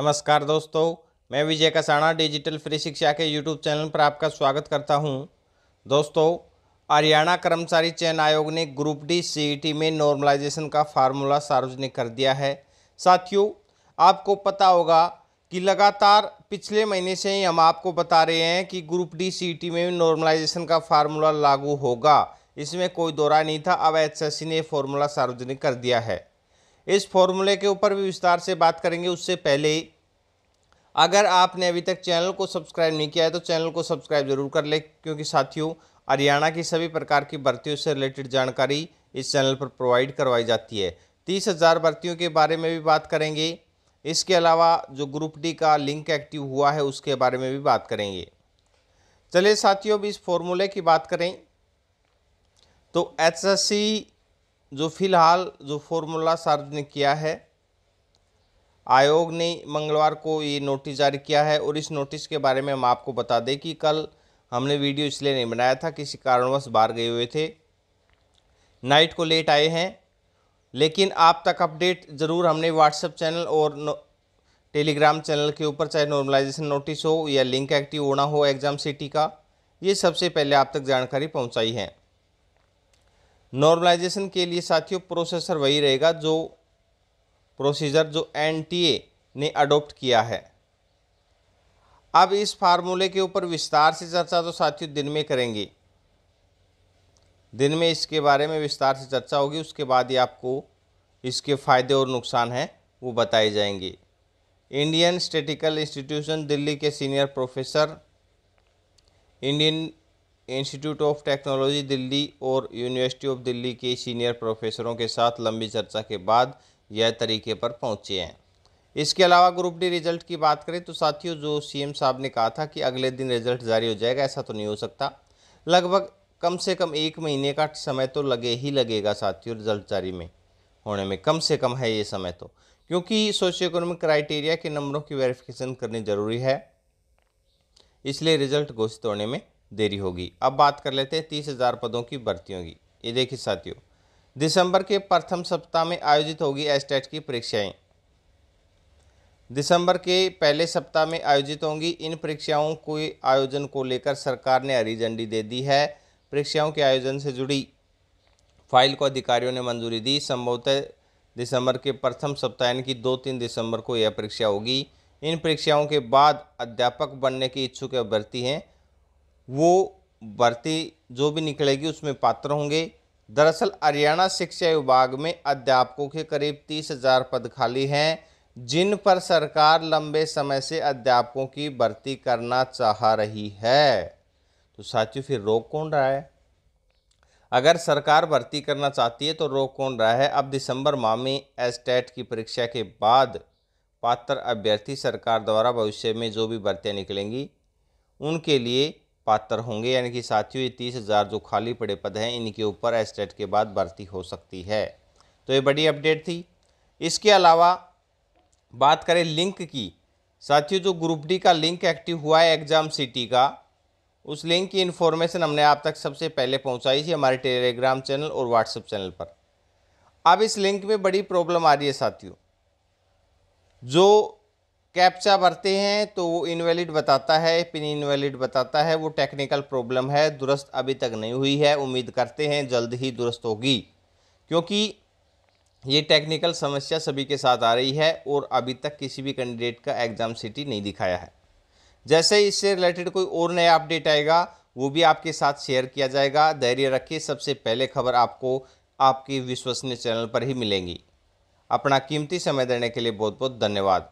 नमस्कार दोस्तों मैं विजय कसाणा डिजिटल फ्री शिक्षा के यूट्यूब चैनल पर आपका स्वागत करता हूं दोस्तों हरियाणा कर्मचारी चयन आयोग ने ग्रुप डी सीईटी में नॉर्मलाइजेशन का फार्मूला सार्वजनिक कर दिया है साथियों आपको पता होगा कि लगातार पिछले महीने से ही हम आपको बता रहे हैं कि ग्रुप डी सी में नॉर्मलाइजेशन का फार्मूला लागू होगा इसमें कोई दौरा नहीं था अब एच ने फार्मूला सार्वजनिक कर दिया है इस फॉर्मूले के ऊपर भी विस्तार से बात करेंगे उससे पहले अगर आपने अभी तक चैनल को सब्सक्राइब नहीं किया है तो चैनल को सब्सक्राइब जरूर कर ले क्योंकि साथियों हरियाणा की सभी प्रकार की भर्तियों से रिलेटेड जानकारी इस चैनल पर प्रोवाइड करवाई जाती है तीस हज़ार भर्तियों के बारे में भी बात करेंगे इसके अलावा जो ग्रुप डी का लिंक एक्टिव हुआ है उसके बारे में भी बात करेंगे चलिए साथियों अब इस फॉर्मूले की बात करें तो एच एस सी जो फिलहाल जो फॉर्मूला सार्वजनिक किया है आयोग ने मंगलवार को ये नोटिस जारी किया है और इस नोटिस के बारे में हम आपको बता दें कि कल हमने वीडियो इसलिए नहीं बनाया था किसी कारणवश बाहर गए हुए थे नाइट को लेट आए हैं लेकिन आप तक अपडेट ज़रूर हमने व्हाट्सएप चैनल और टेलीग्राम चैनल के ऊपर चाहे नॉर्मलाइजेशन नोटिस हो या लिंक एक्टिव होना हो एग्ज़ाम सिटी का ये सबसे पहले आप तक जानकारी पहुंचाई है नॉर्मलाइजेशन के लिए साथियों प्रोसेसर वही रहेगा जो प्रोसीजर जो एन ने अडोप्ट किया है अब इस फार्मूले के ऊपर विस्तार से चर्चा तो साथियों दिन में करेंगे दिन में इसके बारे में विस्तार से चर्चा होगी उसके बाद ही आपको इसके फ़ायदे और नुकसान हैं वो बताए जाएंगे इंडियन स्टेटिकल इंस्टीट्यूशन दिल्ली के senior professor Indian Institute of Technology Delhi और यूनिवर्सिटी ऑफ दिल्ली के सीनियर प्रोफेसरों के साथ लंबी चर्चा के बाद यह तरीके पर पहुंचे हैं इसके अलावा ग्रुप डी रिजल्ट की बात करें तो साथियों जो सीएम साहब ने कहा था कि अगले दिन रिजल्ट जारी हो जाएगा ऐसा तो नहीं हो सकता लगभग कम से कम एक महीने का समय तो लगे ही लगेगा साथियों रिजल्ट जारी में होने में कम से कम है ये समय तो क्योंकि सोशियो इकोनॉमिक क्राइटेरिया के नंबरों की वेरिफिकेशन करनी ज़रूरी है इसलिए रिजल्ट घोषित होने में देरी होगी अब बात कर लेते हैं तीस हज़ार पदों की भर्तियों की ये देखिए साथियों दिसंबर के प्रथम सप्ताह में आयोजित होगी एसटेट की परीक्षाएं दिसंबर के पहले सप्ताह में आयोजित होंगी इन परीक्षाओं के आयोजन को लेकर सरकार ने हरी झंडी दे दी है परीक्षाओं के आयोजन से जुड़ी फाइल को अधिकारियों ने मंजूरी दी संभवतः दिसंबर के प्रथम सप्ताह यानी कि दो तीन दिसंबर को यह परीक्षा होगी इन परीक्षाओं के बाद अध्यापक बनने के इच्छुक अभ्यर्थी हैं वो भर्ती जो भी निकलेगी उसमें पात्र होंगे दरअसल हरियाणा शिक्षा विभाग में अध्यापकों के करीब तीस हजार पद खाली हैं जिन पर सरकार लंबे समय से अध्यापकों की भर्ती करना चाह रही है तो साथियों फिर रोक कौन रहा है अगर सरकार भर्ती करना चाहती है तो रोक कौन रहा है अब दिसंबर माह में टेट की परीक्षा के बाद पात्र अभ्यर्थी सरकार द्वारा भविष्य में जो भी भर्तियाँ निकलेंगी उनके लिए पात्र होंगे यानी कि साथियों ये तीस हज़ार जो खाली पड़े पद हैं इनके ऊपर एस्टेट के बाद भर्ती हो सकती है तो ये बड़ी अपडेट थी इसके अलावा बात करें लिंक की साथियों जो ग्रुप डी का लिंक एक्टिव हुआ है एग्ज़ाम सिटी का उस लिंक की इन्फॉर्मेशन हमने आप तक सबसे पहले पहुंचाई थी हमारे टेलीग्राम चैनल और व्हाट्सएप चैनल पर अब इस लिंक में बड़ी प्रॉब्लम आ रही है साथियों जो कैप्चा भरते हैं तो वो इनवैलिड बताता है पिन इनवैलिड बताता है वो टेक्निकल प्रॉब्लम है दुरुस्त अभी तक नहीं हुई है उम्मीद करते हैं जल्द ही दुरुस्त होगी क्योंकि ये टेक्निकल समस्या सभी के साथ आ रही है और अभी तक किसी भी कैंडिडेट का एग्ज़ाम सिटी नहीं दिखाया है जैसे इससे रिलेटेड कोई और नया अपडेट आएगा वो भी आपके साथ शेयर किया जाएगा धैर्य रखिए सबसे पहले खबर आपको आपके विश्वसनीय चैनल पर ही मिलेंगी अपना कीमती समय देने के लिए बहुत बहुत धन्यवाद